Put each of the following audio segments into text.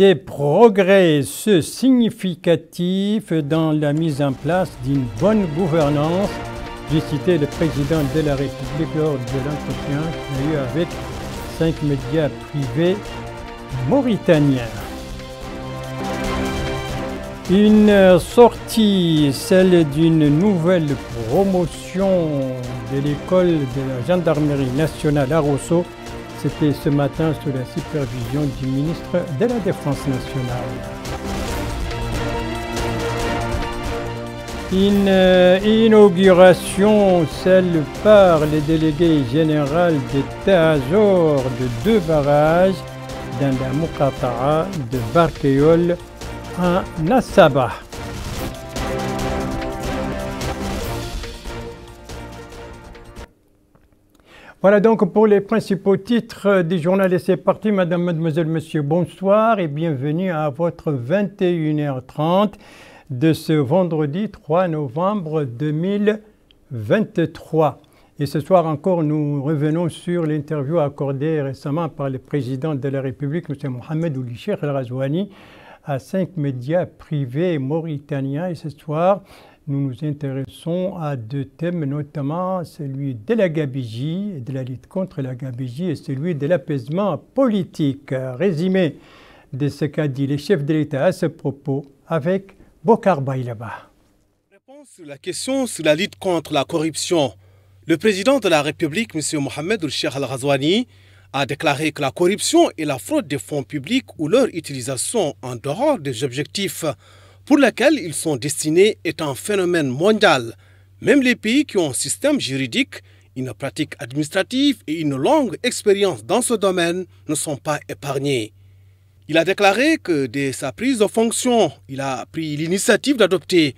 des progrès significatifs dans la mise en place d'une bonne gouvernance. J'ai cité le président de la République lors de l'entretien qu'il a eu avec cinq médias privés mauritaniens. Une sortie, celle d'une nouvelle promotion de l'école de la gendarmerie nationale à Rosso. C'était ce matin sous la supervision du ministre de la Défense nationale. Une euh, inauguration, celle par les délégués généraux des Azor de deux barrages dans la de Barkeol en Nassaba. Voilà donc pour les principaux titres euh, du journal et c'est parti, madame, mademoiselle, monsieur, bonsoir et bienvenue à votre 21h30 de ce vendredi 3 novembre 2023. Et ce soir encore, nous revenons sur l'interview accordée récemment par le président de la République, M. Mohamed Oulichir El Razouani, à cinq médias privés mauritaniens. Et ce soir, nous nous intéressons à deux thèmes, notamment celui de la et de la lutte contre la gabégie et celui de l'apaisement politique. Résumé de ce qu'a dit le chef de l'État à ce propos avec Bokar Bailaba. Réponse sur la question sur la lutte contre la corruption. Le président de la République, M. Mohamed El-Sheikh al razwani a déclaré que la corruption et la fraude des fonds publics ou leur utilisation en dehors des objectifs pour laquelle ils sont destinés est un phénomène mondial. Même les pays qui ont un système juridique, une pratique administrative et une longue expérience dans ce domaine ne sont pas épargnés. Il a déclaré que dès sa prise de fonction, il a pris l'initiative d'adopter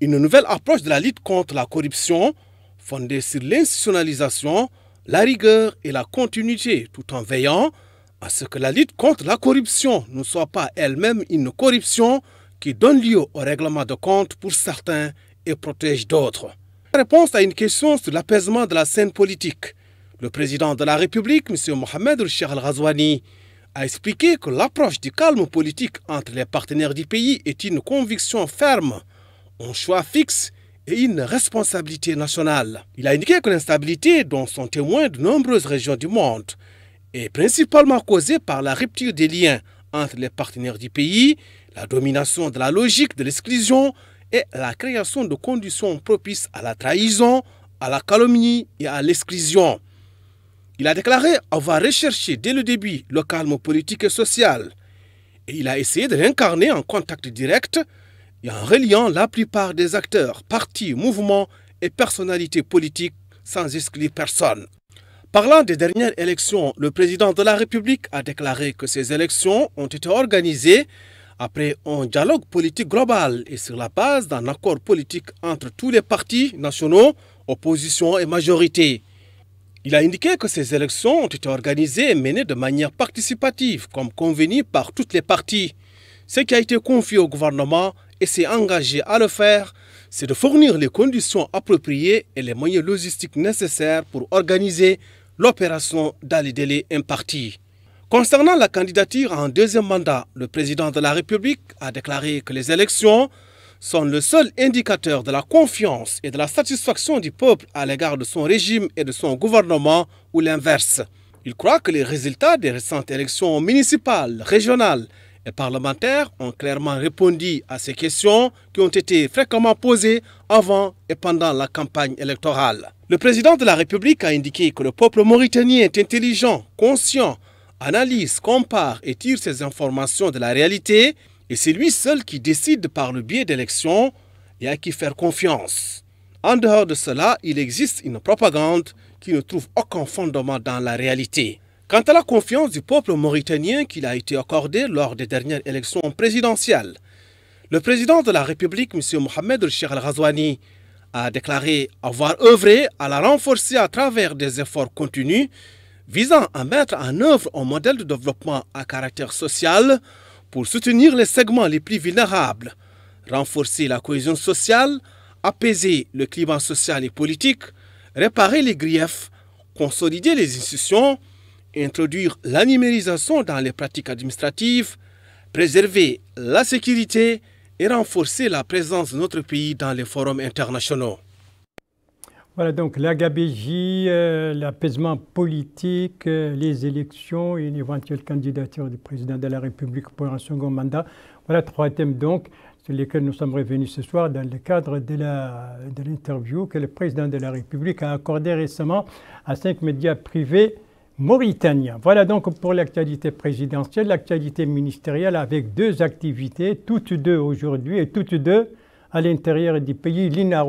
une nouvelle approche de la lutte contre la corruption, fondée sur l'institutionnalisation, la rigueur et la continuité, tout en veillant à ce que la lutte contre la corruption ne soit pas elle-même une corruption, qui donne lieu au règlement de compte pour certains et protège d'autres. Réponse à une question sur l'apaisement de la scène politique, le président de la République, M. Mohamed El sheikh Al-Ghazouani, a expliqué que l'approche du calme politique entre les partenaires du pays est une conviction ferme, un choix fixe et une responsabilité nationale. Il a indiqué que l'instabilité dont sont témoins de nombreuses régions du monde est principalement causée par la rupture des liens entre les partenaires du pays, la domination de la logique de l'exclusion et la création de conditions propices à la trahison, à la calomnie et à l'exclusion. Il a déclaré avoir recherché dès le début le calme politique et social. Et il a essayé de l'incarner en contact direct et en reliant la plupart des acteurs, partis, mouvements et personnalités politiques sans exclure personne. Parlant des dernières élections, le président de la République a déclaré que ces élections ont été organisées après un dialogue politique global et sur la base d'un accord politique entre tous les partis nationaux, opposition et majorité. Il a indiqué que ces élections ont été organisées et menées de manière participative, comme convenu par toutes les parties. Ce qui a été confié au gouvernement et s'est engagé à le faire, c'est de fournir les conditions appropriées et les moyens logistiques nécessaires pour organiser l'opération dans les délais impartis. Concernant la candidature en deuxième mandat, le président de la République a déclaré que les élections sont le seul indicateur de la confiance et de la satisfaction du peuple à l'égard de son régime et de son gouvernement ou l'inverse. Il croit que les résultats des récentes élections municipales, régionales et parlementaires ont clairement répondu à ces questions qui ont été fréquemment posées avant et pendant la campagne électorale. Le président de la République a indiqué que le peuple mauritanien est intelligent, conscient, analyse, compare et tire ses informations de la réalité, et c'est lui seul qui décide par le biais d'élections et à qui faire confiance. En dehors de cela, il existe une propagande qui ne trouve aucun fondement dans la réalité. Quant à la confiance du peuple mauritanien qu'il a été accordée lors des dernières élections présidentielles, le président de la République, M. Mohamed Cheikh Al-Ghazouani, a déclaré avoir œuvré à la renforcer à travers des efforts continus visant à mettre en œuvre un modèle de développement à caractère social pour soutenir les segments les plus vulnérables, renforcer la cohésion sociale, apaiser le climat social et politique, réparer les griefs, consolider les institutions, introduire l'animérisation dans les pratiques administratives, préserver la sécurité et renforcer la présence de notre pays dans les forums internationaux. Voilà donc l'agabégie, euh, l'apaisement politique, euh, les élections et une éventuelle candidature du président de la République pour un second mandat. Voilà trois thèmes donc sur lesquels nous sommes revenus ce soir dans le cadre de l'interview que le président de la République a accordée récemment à cinq médias privés mauritaniens. Voilà donc pour l'actualité présidentielle, l'actualité ministérielle avec deux activités, toutes deux aujourd'hui et toutes deux à l'intérieur du pays, l'une à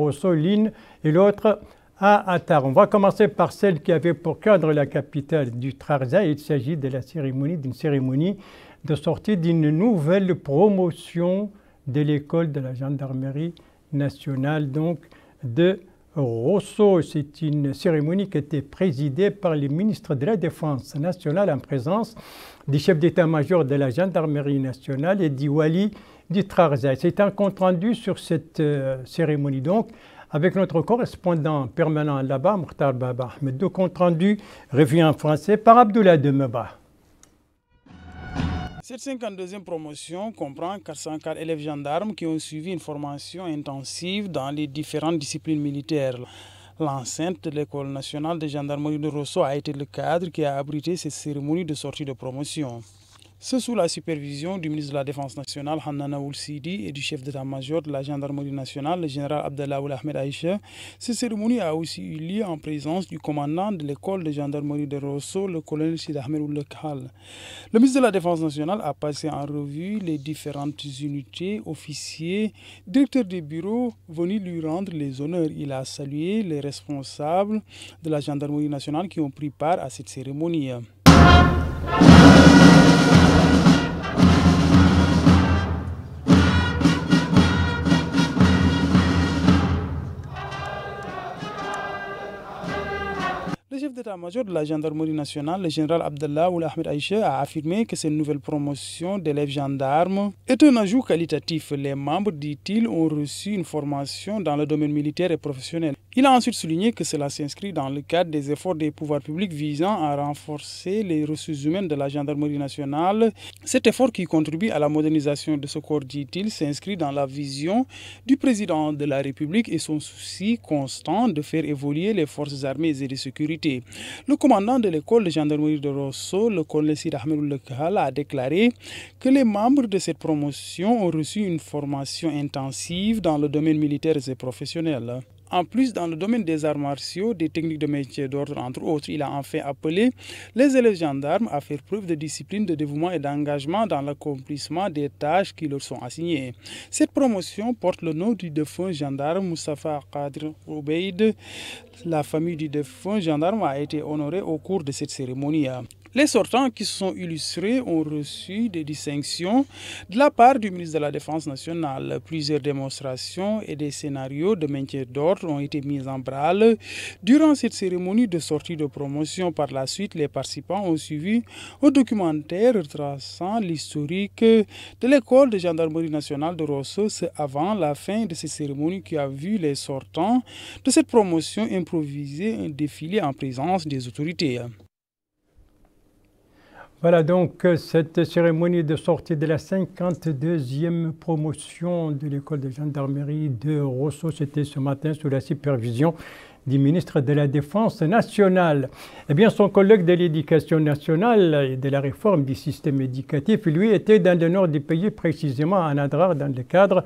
et l'autre à On va commencer par celle qui avait pour cadre la capitale du Trarza. Il s'agit de la cérémonie, d'une cérémonie de sortie d'une nouvelle promotion de l'école de la gendarmerie nationale, donc de Rousseau. C'est une cérémonie qui était présidée par le ministre de la Défense nationale en présence du chef d'état-major de la gendarmerie nationale et du Wali du Trarza. C'est un compte-rendu sur cette euh, cérémonie. Donc, avec notre correspondant permanent là-bas, Mokhtar Baba Ahmed. De compte rendu, revu en français par Abdoulaye Demeba. Cette 52e promotion comprend 404 élèves gendarmes qui ont suivi une formation intensive dans les différentes disciplines militaires. L'enceinte de l'École nationale de gendarmerie de Rousseau a été le cadre qui a abrité ces cérémonies de sortie de promotion. C'est sous la supervision du ministre de la Défense nationale, Hanana Sidi, et du chef d'état-major de la gendarmerie nationale, le général Abdallah Ahmed Aïcha, cette cérémonie a aussi eu lieu en présence du commandant de l'école de gendarmerie de Rosso, le colonel Sid Ahmed Khal. Le ministre de la Défense nationale a passé en revue les différentes unités, officiers, directeurs des bureaux venus lui rendre les honneurs. Il a salué les responsables de la gendarmerie nationale qui ont pris part à cette cérémonie. major de la gendarmerie nationale, le général Abdallah ou Ahmed Aïcha, a affirmé que cette nouvelle promotion d'élèves gendarmes est un ajout qualitatif. Les membres, dit-il, ont reçu une formation dans le domaine militaire et professionnel. Il a ensuite souligné que cela s'inscrit dans le cadre des efforts des pouvoirs publics visant à renforcer les ressources humaines de la gendarmerie nationale. Cet effort qui contribue à la modernisation de ce corps, dit-il, s'inscrit dans la vision du président de la République et son souci constant de faire évoluer les forces armées et de sécurité. Le commandant de l'école de gendarmerie de Rosso, le colonel Sir Ahmed a déclaré que les membres de cette promotion ont reçu une formation intensive dans le domaine militaire et professionnel. En plus, dans le domaine des arts martiaux, des techniques de métier d'ordre, entre autres, il a enfin appelé les élèves gendarmes à faire preuve de discipline, de dévouement et d'engagement dans l'accomplissement des tâches qui leur sont assignées. Cette promotion porte le nom du défunt gendarme Moustapha Qadr Obeid. La famille du défunt gendarme a été honorée au cours de cette cérémonie. Les sortants qui se sont illustrés ont reçu des distinctions de la part du ministre de la Défense nationale. Plusieurs démonstrations et des scénarios de maintien d'ordre ont été mis en branle. Durant cette cérémonie de sortie de promotion, par la suite, les participants ont suivi un documentaire traçant l'historique de l'école de gendarmerie nationale de Rossos avant la fin de ces cérémonies qui a vu les sortants de cette promotion improviser un défilé en présence des autorités. Voilà donc euh, cette cérémonie de sortie de la 52e promotion de l'école de gendarmerie de Rosso, c'était ce matin sous la supervision du ministre de la Défense nationale. Eh bien, son collègue de l'éducation nationale et de la réforme du système éducatif, lui, était dans le nord du pays, précisément à adrar dans le cadre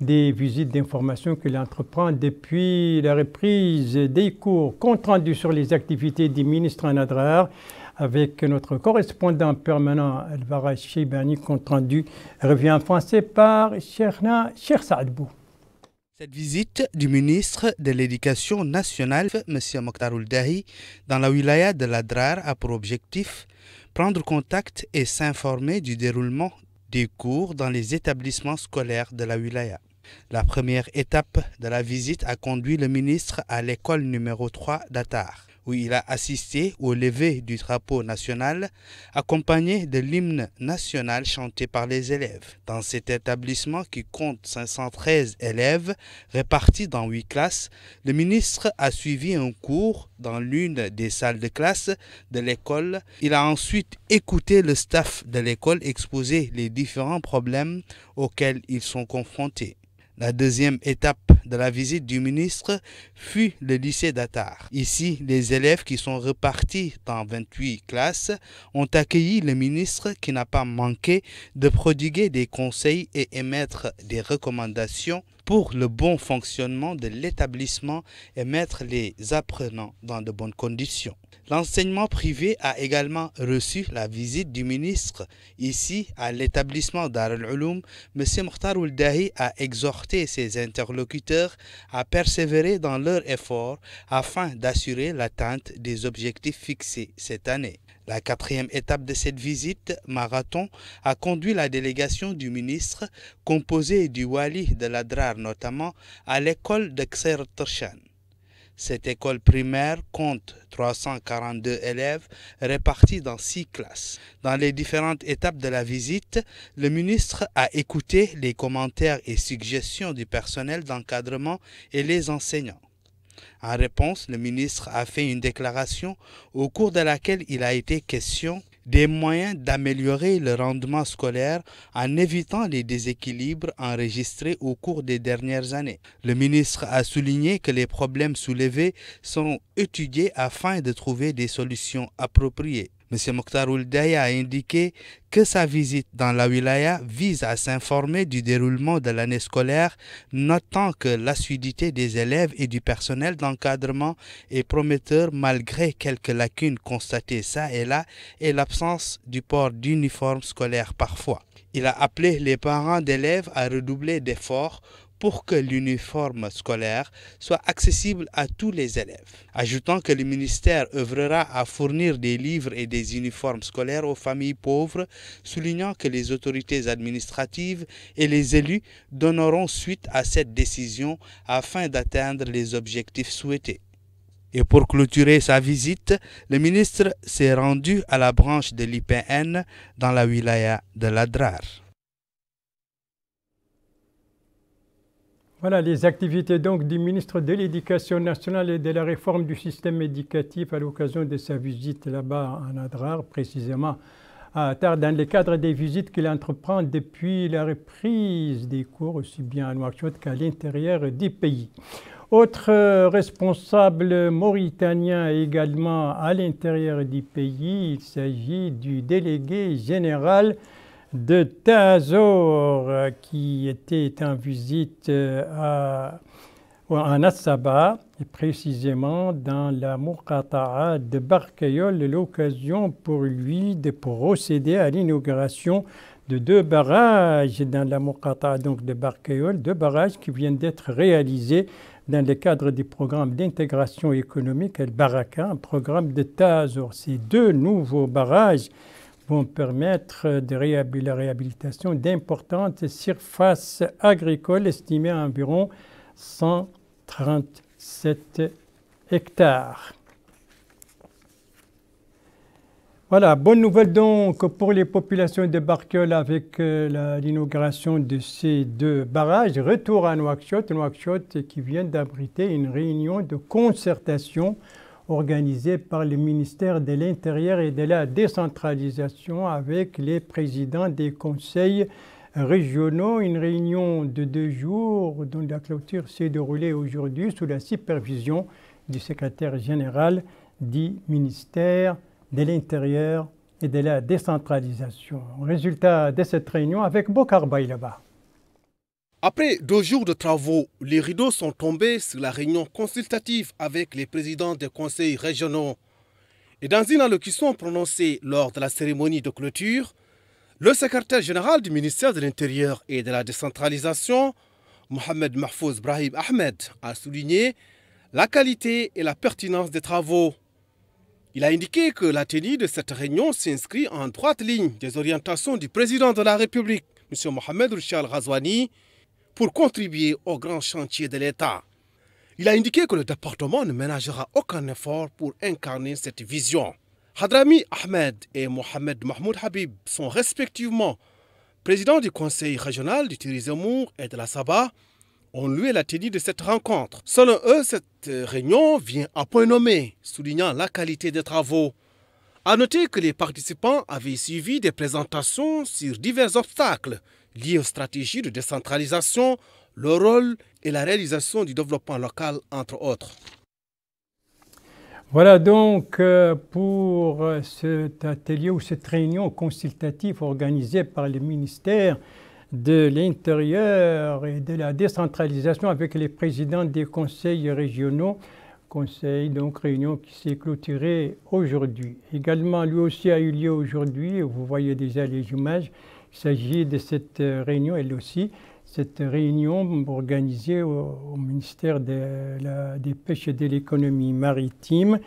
des visites d'information qu'il entreprend depuis la reprise des cours. Compte rendu sur les activités du ministre en avec notre correspondant permanent Alvara Chebani, compte rendu revient en français par Cherna Saadbou. Cette visite du ministre de l'Éducation nationale, M. Mokhtarul Dahi, dans la wilaya de la Drar a pour objectif prendre contact et s'informer du déroulement des cours dans les établissements scolaires de la wilaya. La première étape de la visite a conduit le ministre à l'école numéro 3 d'Atar où il a assisté au lever du drapeau national, accompagné de l'hymne national chanté par les élèves. Dans cet établissement qui compte 513 élèves répartis dans 8 classes, le ministre a suivi un cours dans l'une des salles de classe de l'école. Il a ensuite écouté le staff de l'école exposer les différents problèmes auxquels ils sont confrontés. La deuxième étape de la visite du ministre fut le lycée d'Atar. Ici, les élèves qui sont repartis dans 28 classes ont accueilli le ministre qui n'a pas manqué de prodiguer des conseils et émettre des recommandations pour le bon fonctionnement de l'établissement et mettre les apprenants dans de bonnes conditions. L'enseignement privé a également reçu la visite du ministre. Ici, à l'établissement Dar M. Mokhtar Dahi a exhorté ses interlocuteurs à persévérer dans leurs efforts afin d'assurer l'atteinte des objectifs fixés cette année. La quatrième étape de cette visite, marathon, a conduit la délégation du ministre, composée du Wali de la DRAR notamment, à l'école de Xertershan. Cette école primaire compte 342 élèves répartis dans six classes. Dans les différentes étapes de la visite, le ministre a écouté les commentaires et suggestions du personnel d'encadrement et les enseignants. En réponse, le ministre a fait une déclaration au cours de laquelle il a été question des moyens d'améliorer le rendement scolaire en évitant les déséquilibres enregistrés au cours des dernières années. Le ministre a souligné que les problèmes soulevés sont étudiés afin de trouver des solutions appropriées. M. Mokhtar a indiqué que sa visite dans la wilaya vise à s'informer du déroulement de l'année scolaire, notant que l'assiduité des élèves et du personnel d'encadrement est prometteur malgré quelques lacunes constatées ça et là et l'absence du port d'uniforme scolaire parfois. Il a appelé les parents d'élèves à redoubler d'efforts pour que l'uniforme scolaire soit accessible à tous les élèves. Ajoutant que le ministère œuvrera à fournir des livres et des uniformes scolaires aux familles pauvres, soulignant que les autorités administratives et les élus donneront suite à cette décision afin d'atteindre les objectifs souhaités. Et pour clôturer sa visite, le ministre s'est rendu à la branche de l'IPN dans la wilaya de l'Adrar. Voilà les activités donc du ministre de l'Éducation nationale et de la réforme du système éducatif à l'occasion de sa visite là-bas en Adrar, précisément à Tard, dans le cadre des visites qu'il entreprend depuis la reprise des cours, aussi bien à Nouakchott qu'à l'intérieur du pays. Autre euh, responsable mauritanien également à l'intérieur du pays, il s'agit du délégué général de Tazor euh, qui était en visite euh, à, en Assaba, et précisément dans la Moukata'a de Barkayol, l'occasion pour lui de procéder à l'inauguration de deux barrages dans la Moukata'a donc de Barkayol, deux barrages qui viennent d'être réalisés dans le cadre du programme d'intégration économique El Baraka, un programme de Tazor. Ces deux nouveaux barrages vont permettre de la réhabilitation d'importantes surfaces agricoles estimées à environ 137 hectares. Voilà, bonne nouvelle donc pour les populations de Barkel avec euh, l'inauguration de ces deux barrages. Retour à Nouakchott, Nouakchott qui vient d'abriter une réunion de concertation organisée par le ministère de l'Intérieur et de la décentralisation avec les présidents des conseils régionaux. Une réunion de deux jours dont la clôture s'est déroulée aujourd'hui sous la supervision du secrétaire général du ministère de l'Intérieur et de la décentralisation. Résultat de cette réunion avec Bokar là-bas. Après deux jours de travaux, les rideaux sont tombés sur la réunion consultative avec les présidents des conseils régionaux. Et dans une allocution prononcée lors de la cérémonie de clôture, le secrétaire général du ministère de l'Intérieur et de la décentralisation, Mohamed Mahfouz Brahim Ahmed, a souligné la qualité et la pertinence des travaux. Il a indiqué que l'atelier de cette réunion s'inscrit en droite ligne des orientations du président de la République, M. Mohamed Rouchal Ghazouani, pour contribuer au grand chantier de l'État. Il a indiqué que le département ne ménagera aucun effort pour incarner cette vision. Hadrami Ahmed et Mohamed Mahmoud Habib sont respectivement présidents du conseil régional du Tirizemour et de la Saba, ont loué la tenue de cette rencontre. Selon eux, cette réunion vient à point nommé, soulignant la qualité des travaux. A noter que les participants avaient suivi des présentations sur divers obstacles liées aux stratégies de décentralisation, le rôle et la réalisation du développement local, entre autres. Voilà donc euh, pour euh, cet atelier ou cette réunion consultative organisée par le ministère de l'Intérieur et de la décentralisation avec les présidents des conseils régionaux. Conseil, donc réunion qui s'est clôturée aujourd'hui. Également, lui aussi a eu lieu aujourd'hui. Vous voyez déjà les images. Il s'agit de cette euh, réunion, elle aussi, cette réunion organisée au, ministère des Pêches et de l'économie maritime.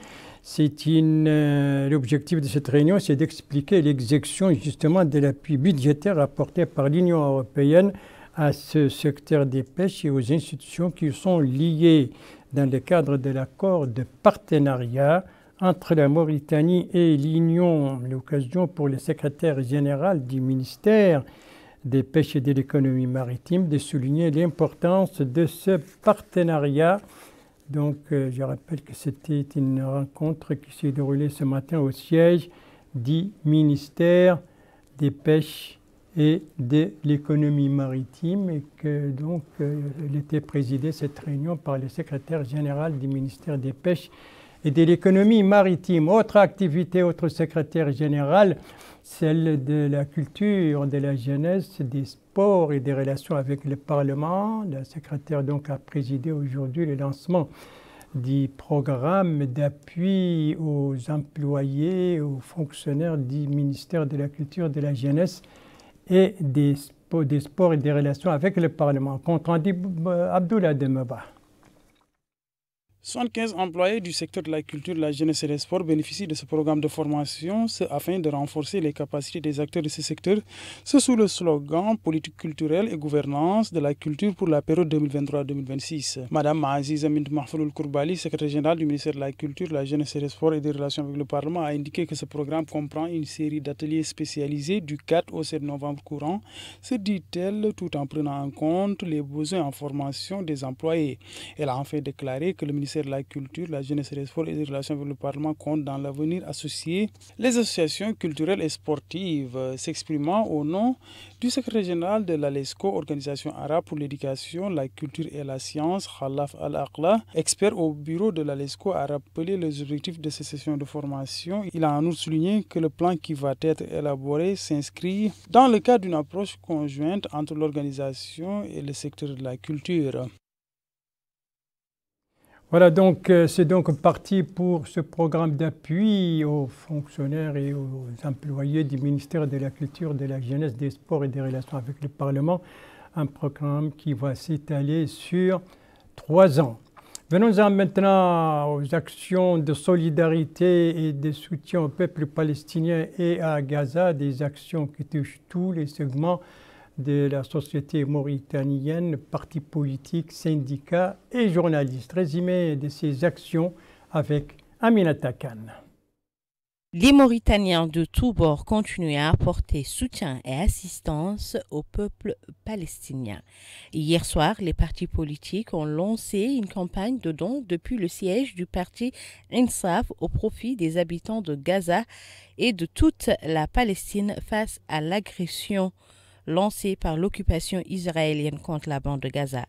Euh, l'objectif de cette réunion, c'est d'expliquer l'exécution justement de l'appui budgétaire apporté par l'Union européenne à ce secteur des pêches et aux institutions qui sont liées dans le cadre de l'accord de partenariat entre la Mauritanie et l'Union, l'occasion pour le secrétaire général du ministère des pêches et de l'économie maritime de souligner l'importance de ce partenariat. Donc, euh, je rappelle que c'était une rencontre qui s'est déroulée ce matin au siège du ministère des pêches et de l'économie maritime et que donc euh, elle était présidée cette réunion par le secrétaire général du ministère des pêches et de l'économie maritime. Autre activité, autre secrétaire général, celle de la culture, de la jeunesse, des sports et des relations avec le Parlement. La secrétaire donc a présidé aujourd'hui le lancement du programme d'appui aux employés, aux fonctionnaires du ministère de la Culture, de la Jeunesse et des, Sports et des Relations avec le Parlement. contre rendu euh, Abdullah Demeba. 75 employés du secteur de la culture, de la jeunesse et des sports bénéficient de ce programme de formation afin de renforcer les capacités des acteurs de ce secteur. ce sous le slogan Politique culturelle et gouvernance de la culture pour la période 2023-2026. Madame Aziz Amin Mahfouloul Kourbali, secrétaire générale du ministère de la Culture, de la jeunesse et des sports et des relations avec le Parlement, a indiqué que ce programme comprend une série d'ateliers spécialisés du 4 au 7 novembre courant. Se dit-elle tout en prenant en compte les besoins en formation des employés. Elle a en fait déclaré que le ministère la Culture, la Jeunesse et les Sports et des Relations avec le Parlement compte dans l'avenir associer les associations culturelles et sportives s'exprimant au nom du secrétaire général de l'ALESCO, Organisation arabe pour l'éducation, la culture et la science, Khalaf Al-Aqla, expert au bureau de l'ALESCO, a rappelé les objectifs de ces sessions de formation. Il a en outre souligné que le plan qui va être élaboré s'inscrit dans le cadre d'une approche conjointe entre l'organisation et le secteur de la culture. Voilà, donc euh, c'est donc parti pour ce programme d'appui aux fonctionnaires et aux employés du ministère de la Culture, de la Jeunesse, des Sports et des Relations avec le Parlement, un programme qui va s'étaler sur trois ans. Venons-en maintenant aux actions de solidarité et de soutien au peuple palestinien et à Gaza, des actions qui touchent tous les segments de la société mauritanienne, partis politiques, syndicats et journalistes. Résumé de ses actions avec Aminata Khan. Les Mauritaniens de tous bords continuent à apporter soutien et assistance au peuple palestinien. Hier soir, les partis politiques ont lancé une campagne de dons depuis le siège du parti Insaf au profit des habitants de Gaza et de toute la Palestine face à l'agression lancée par l'occupation israélienne contre la bande de Gaza.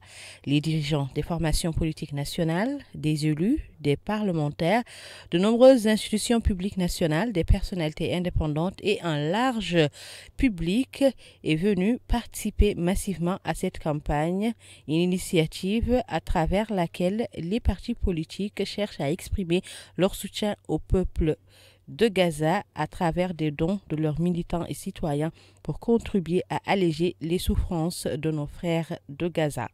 Les dirigeants des formations politiques nationales, des élus, des parlementaires, de nombreuses institutions publiques nationales, des personnalités indépendantes et un large public est venu participer massivement à cette campagne, une initiative à travers laquelle les partis politiques cherchent à exprimer leur soutien au peuple de Gaza à travers des dons de leurs militants et citoyens pour contribuer à alléger les souffrances de nos frères de Gaza.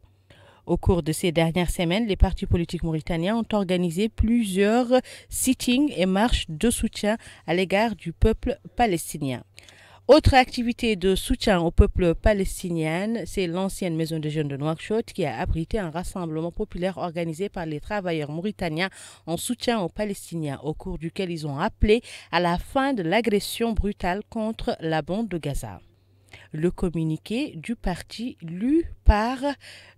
Au cours de ces dernières semaines, les partis politiques mauritaniens ont organisé plusieurs sittings et marches de soutien à l'égard du peuple palestinien. Autre activité de soutien au peuple palestinien, c'est l'ancienne maison des jeunes de Nouakchott qui a abrité un rassemblement populaire organisé par les travailleurs mauritaniens en soutien aux Palestiniens, au cours duquel ils ont appelé à la fin de l'agression brutale contre la bande de Gaza. Le communiqué du parti lu par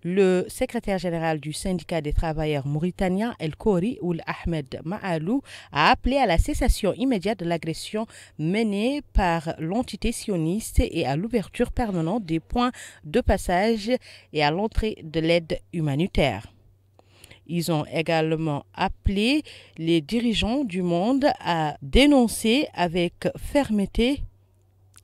le secrétaire général du syndicat des travailleurs mauritaniens El Khoury Oul Ahmed Maalou a appelé à la cessation immédiate de l'agression menée par l'entité sioniste et à l'ouverture permanente des points de passage et à l'entrée de l'aide humanitaire. Ils ont également appelé les dirigeants du monde à dénoncer avec fermeté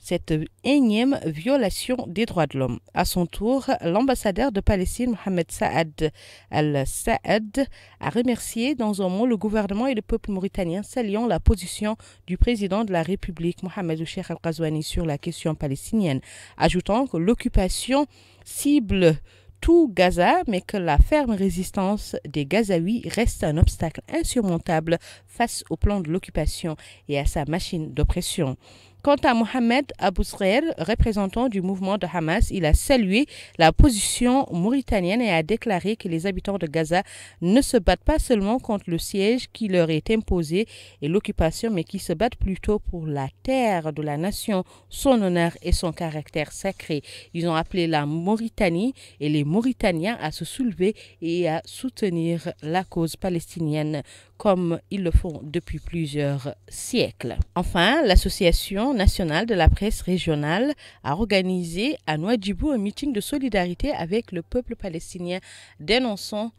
cette énième violation des droits de l'homme. À son tour, l'ambassadeur de Palestine, Mohamed Saad Al-Saad, a remercié dans un mot le gouvernement et le peuple mauritanien, saluant la position du président de la République, Mohamed Cheikh al Ghazouani sur la question palestinienne, ajoutant que l'occupation cible tout Gaza, mais que la ferme résistance des Gazaouis reste un obstacle insurmontable face au plan de l'occupation et à sa machine d'oppression. Quant à Mohamed Abousrael, représentant du mouvement de Hamas, il a salué la position mauritanienne et a déclaré que les habitants de Gaza ne se battent pas seulement contre le siège qui leur est imposé et l'occupation, mais qui se battent plutôt pour la terre de la nation, son honneur et son caractère sacré. Ils ont appelé la Mauritanie et les Mauritaniens à se soulever et à soutenir la cause palestinienne comme ils le font depuis plusieurs siècles. Enfin, l'association national nationale de la presse régionale a organisé à Nouadhibou un meeting de solidarité avec le peuple palestinien dénonçant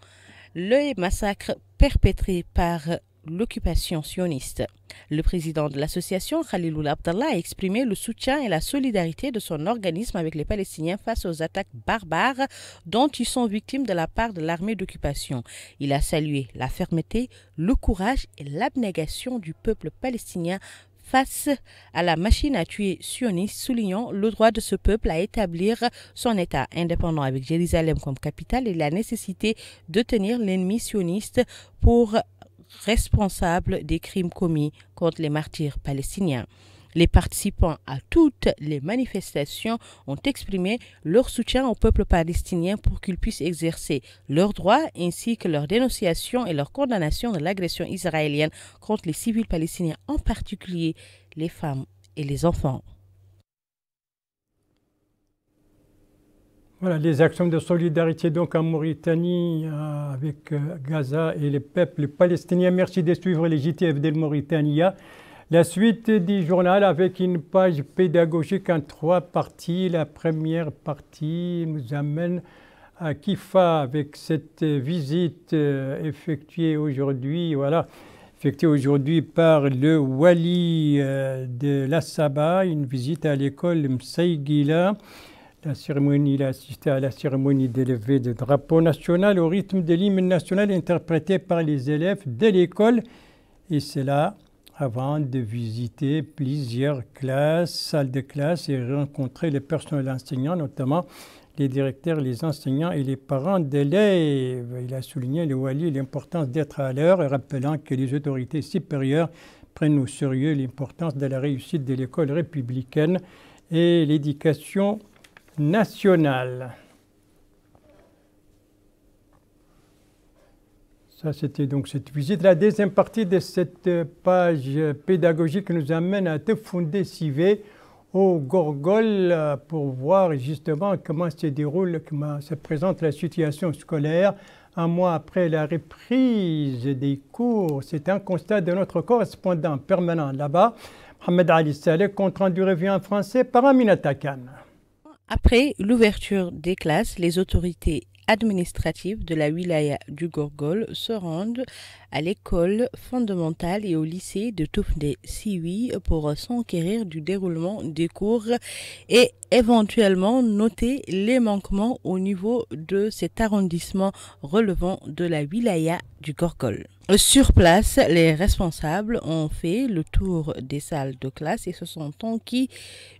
le massacre perpétré par l'occupation sioniste. Le président de l'association, Khalilul Abdallah, a exprimé le soutien et la solidarité de son organisme avec les Palestiniens face aux attaques barbares dont ils sont victimes de la part de l'armée d'occupation. Il a salué la fermeté, le courage et l'abnégation du peuple palestinien face à la machine à tuer sioniste, soulignant le droit de ce peuple à établir son État indépendant avec Jérusalem comme capitale et la nécessité de tenir l'ennemi sioniste pour responsable des crimes commis contre les martyrs palestiniens. Les participants à toutes les manifestations ont exprimé leur soutien au peuple palestinien pour qu'il puisse exercer leurs droits ainsi que leur dénonciation et leur condamnation de l'agression israélienne contre les civils palestiniens, en particulier les femmes et les enfants. Voilà les actions de solidarité donc en Mauritanie euh, avec euh, Gaza et les peuples palestiniens. Merci de suivre les JTF de Mauritania. La suite du journal avec une page pédagogique en trois parties. La première partie nous amène à Kifa avec cette visite euh, effectuée aujourd'hui, voilà, effectuée aujourd'hui par le Wali euh, de la Saba, une visite à l'école Msaïgila. La cérémonie, il a assisté à la cérémonie d'élevée de drapeau national au rythme de l'hymne national interprété par les élèves de l'école. Et c'est avant de visiter plusieurs classes, salles de classe et rencontrer les personnels enseignants, notamment les directeurs, les enseignants et les parents d'élèves. Il a souligné, le Wali, l'importance d'être à l'heure, et rappelant que les autorités supérieures prennent au sérieux l'importance de la réussite de l'école républicaine et l'éducation nationale. c'était donc cette visite. La deuxième partie de cette page pédagogique nous amène à fonder Sivé au Gorgol pour voir justement comment se déroule, comment se présente la situation scolaire un mois après la reprise des cours. C'est un constat de notre correspondant permanent là-bas, Mohamed Ali Saleh, compte du revue en français par Aminata Khan. Après l'ouverture des classes, les autorités administrative de la wilaya du Gorgol se rendent à l'école fondamentale et au lycée de Toufne Siwi pour s'enquérir du déroulement des cours et éventuellement noter les manquements au niveau de cet arrondissement relevant de la wilaya du Gorgol. Sur place, les responsables ont fait le tour des salles de classe et se sont enquis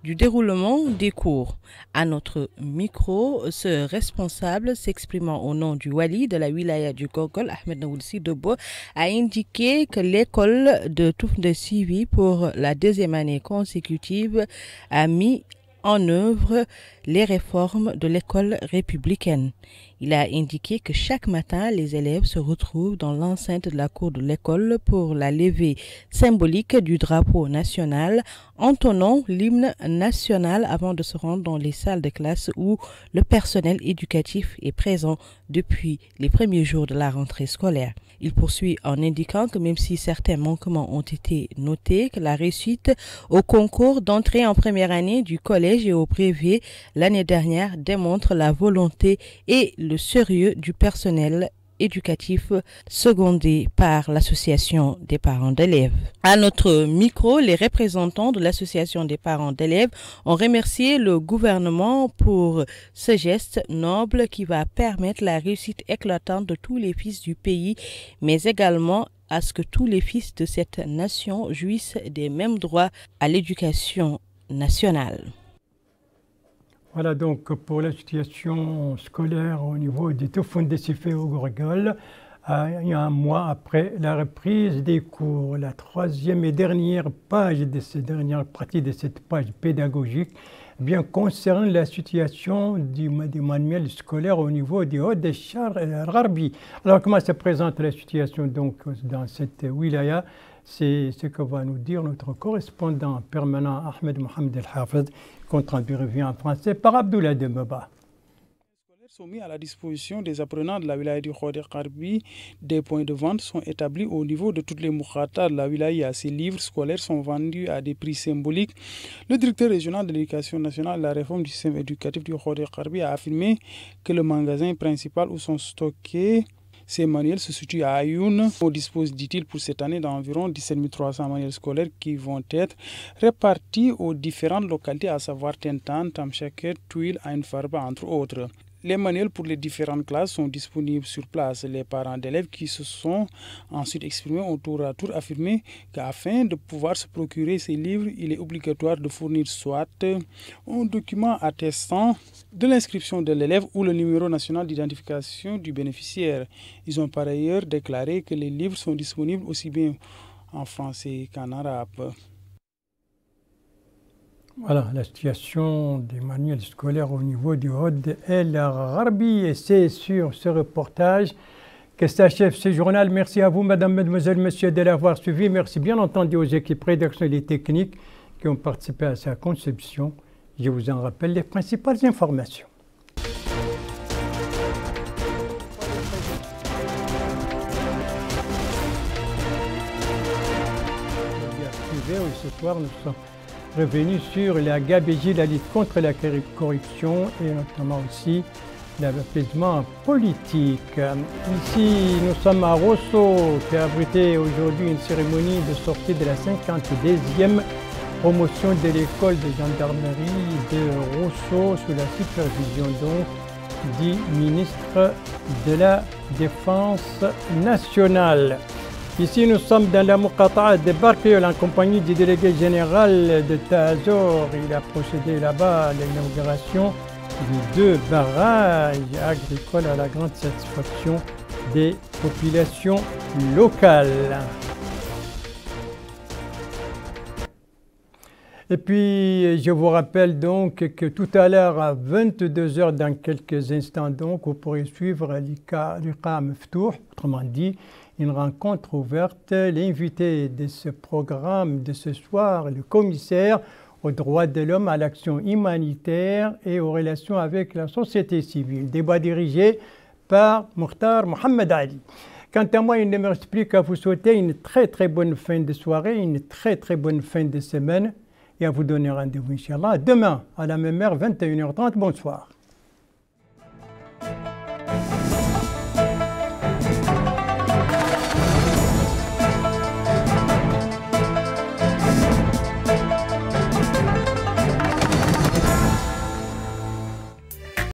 du déroulement des cours. À notre micro, ce responsable, s'exprimant au nom du Wali de la wilaya du Gogol, Ahmed Naoulsi debo a indiqué que l'école de Toufne de Sivi pour la deuxième année consécutive a mis en œuvre les réformes de l'école républicaine. Il a indiqué que chaque matin, les élèves se retrouvent dans l'enceinte de la cour de l'école pour la levée symbolique du drapeau national, entonnant l'hymne national avant de se rendre dans les salles de classe où le personnel éducatif est présent depuis les premiers jours de la rentrée scolaire. Il poursuit en indiquant que même si certains manquements ont été notés, que la réussite au concours d'entrée en première année du collège et au privé l'année dernière démontre la volonté et le sérieux du personnel éducatif secondé par l'association des parents d'élèves. À notre micro, les représentants de l'association des parents d'élèves ont remercié le gouvernement pour ce geste noble qui va permettre la réussite éclatante de tous les fils du pays, mais également à ce que tous les fils de cette nation jouissent des mêmes droits à l'éducation nationale. Voilà donc pour la situation scolaire au niveau des Tufundesifé au Gorgol, a un mois après la reprise des cours. La troisième et dernière page de cette dernière partie de cette page pédagogique bien, concerne la situation du, manuel scolaire au niveau des hauts de Charles Rarbi. Alors comment se présente la situation dans cette wilaya c'est ce que va nous dire notre correspondant permanent Ahmed Mohamed El-Hafez, contre en français par Abdoulaye Demeba sont mis à la disposition des apprenants de la wilaya du Khoder Karbi. Des points de vente sont établis au niveau de toutes les moukhatas de la wilaya. Ces livres scolaires sont vendus à des prix symboliques. Le directeur régional de l'éducation nationale la réforme du système éducatif du Khoder Karbi a affirmé que le magasin principal où sont stockés ces manuels se situent à Ayoun. On dispose, dit-il, pour cette année d'environ 17 300 manuels scolaires qui vont être répartis aux différentes localités, à savoir Tintan, Tamchaker, Tuil, Ainfarba, entre autres. Les manuels pour les différentes classes sont disponibles sur place. Les parents d'élèves qui se sont ensuite exprimés ont tour à tour affirmé qu'afin de pouvoir se procurer ces livres, il est obligatoire de fournir soit un document attestant de l'inscription de l'élève ou le numéro national d'identification du bénéficiaire. Ils ont par ailleurs déclaré que les livres sont disponibles aussi bien en français qu'en arabe. Voilà, la situation des manuels scolaires au niveau du Hod El Arabi. Et c'est sur ce reportage que s'achève ce journal. Merci à vous, madame, mademoiselle, monsieur, de l'avoir suivi. Merci bien entendu aux équipes rédactionnelles et techniques qui ont participé à sa conception. Je vous en rappelle les principales informations. nous sommes revenu sur la gabégie, la lutte contre la corruption et notamment aussi l'apaisement politique. Ici, nous sommes à Rousseau qui a abrité aujourd'hui une cérémonie de sortie de la 52e promotion de l'école de gendarmerie de Rousseau sous la supervision donc du ministre de la Défense nationale. Ici, nous sommes dans la Moukata de Barpiol en compagnie du délégué général de Tazor. Il a procédé là-bas à l'inauguration de deux barrages agricoles à la grande satisfaction des populations locales. Et puis, je vous rappelle donc que tout à l'heure, à 22h, dans quelques instants, donc, vous pourrez suivre l'IKA l'ICA autrement dit, une rencontre ouverte. L'invité de ce programme de ce soir, le commissaire aux droits de l'homme, à l'action humanitaire et aux relations avec la société civile. Débat dirigé par Mokhtar Mohamed Ali. Quant à moi, il ne me reste plus qu'à vous souhaiter une très très bonne fin de soirée, une très très bonne fin de semaine et à vous donner rendez-vous, Inch'Allah, demain à la même heure, 21h30. Bonsoir.